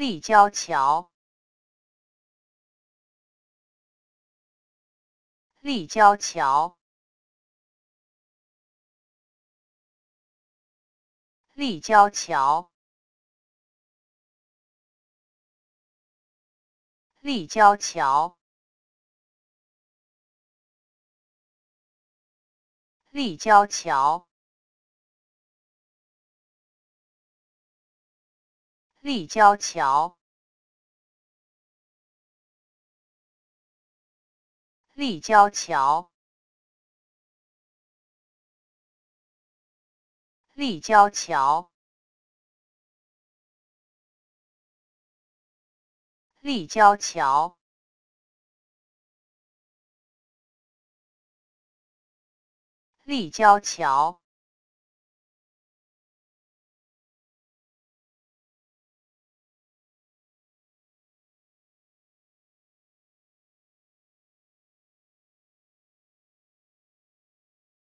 立交桥，立交桥，立交桥，立交桥，立交桥。立交桥，立交桥，立交桥，立交桥，立交桥。